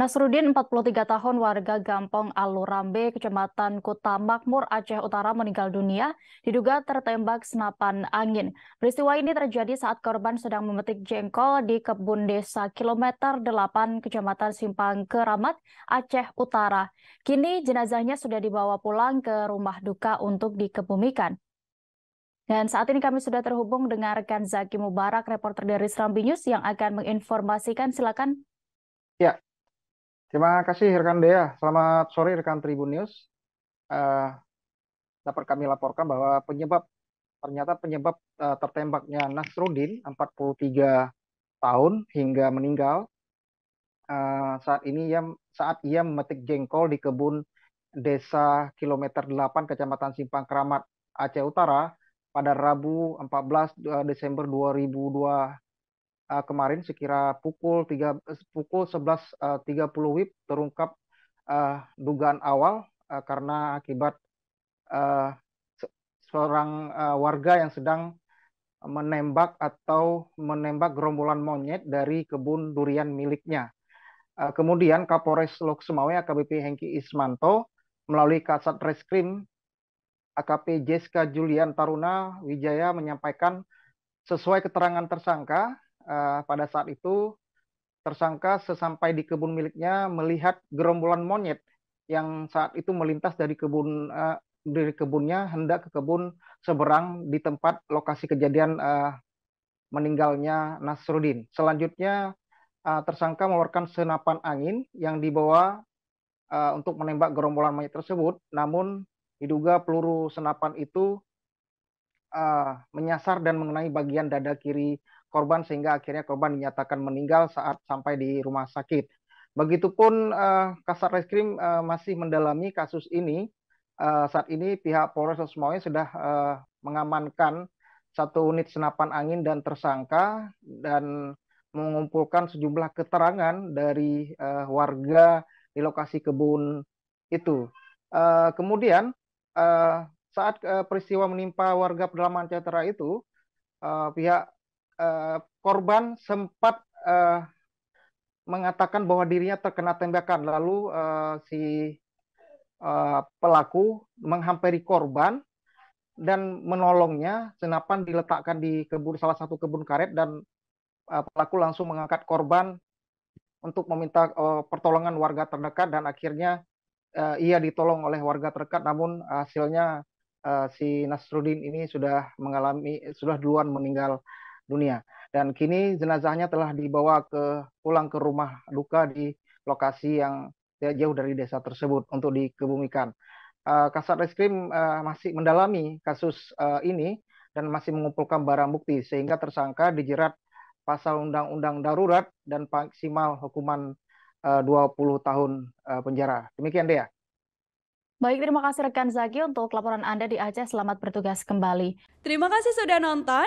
Nasrudin, 43 tahun warga Gampong Alurambe, Kecamatan Kota Makmur, Aceh Utara meninggal dunia, diduga tertembak senapan angin. Peristiwa ini terjadi saat korban sedang memetik jengkol di kebun desa kilometer 8 Kecamatan Simpang Keramat, Aceh Utara. Kini jenazahnya sudah dibawa pulang ke rumah duka untuk dikebumikan. Dan saat ini kami sudah terhubung dengan rekan Zaki Mubarak, reporter dari Serambi News yang akan menginformasikan. Silakan. Ya, Terima kasih rekan Dea. Selamat sore rekan Tribun News. Uh, dapat kami laporkan bahwa penyebab ternyata penyebab uh, tertembaknya Nasrudin 43 tahun hingga meninggal uh, saat ini ia saat ia memetik jengkol di kebun desa kilometer 8 Kecamatan Simpang Keramat Aceh Utara pada Rabu 14 Desember 2022 uh, kemarin sekira pukul 3 eh, pukul 11.30 uh, WIB terungkap uh, dugaan awal uh, karena akibat uh, seorang uh, warga yang sedang menembak atau menembak gerombolan monyet dari kebun durian miliknya. Uh, kemudian Kapolres Lok Sumawe AKBP Hengki Ismanto melalui Kasat Reskrim AKP Jeska Julian Taruna Wijaya menyampaikan sesuai keterangan tersangka uh, pada saat itu tersangka sesampai di kebun miliknya melihat gerombolan monyet yang saat itu melintas dari kebun uh, dari kebunnya hendak ke kebun seberang di tempat lokasi kejadian uh, meninggalnya Nasrudin. Selanjutnya uh, tersangka mengeluarkan senapan angin yang dibawa uh, untuk menembak gerombolan monyet tersebut. Namun diduga peluru senapan itu uh, menyasar dan mengenai bagian dada kiri korban sehingga akhirnya korban dinyatakan meninggal saat sampai di rumah sakit. Begitupun uh, Kasat Reskrim uh, masih mendalami kasus ini. Uh, saat ini pihak Polres semuanya sudah uh, mengamankan satu unit senapan angin dan tersangka dan mengumpulkan sejumlah keterangan dari uh, warga di lokasi kebun itu. Uh, kemudian uh, saat uh, peristiwa menimpa warga pedalaman Cetera itu, uh, pihak Eh, korban sempat uh, mengatakan bahwa dirinya terkena tembakan. Lalu uh, si uh, pelaku menghampiri korban dan menolongnya. Senapan diletakkan di kebun salah satu kebun karet dan uh, pelaku langsung mengangkat korban untuk meminta uh, pertolongan warga terdekat dan akhirnya uh, ia ditolong oleh warga terdekat. Namun hasilnya uh, si nasrudin ini sudah mengalami sudah duluan meninggal dunia. Dan kini jenazahnya telah dibawa ke pulang ke rumah duka di lokasi yang tidak jauh dari desa tersebut untuk dikebumikan. Eh, kasat Reskrim eh, masih mendalami kasus eh, ini dan masih mengumpulkan barang bukti sehingga tersangka dijerat pasal undang-undang darurat dan maksimal hukuman uh, 20 tahun penjara. Demikian dia Baik, terima kasih rekan Zaki untuk laporan Anda di Aceh. Selamat bertugas kembali. Terima kasih sudah nonton.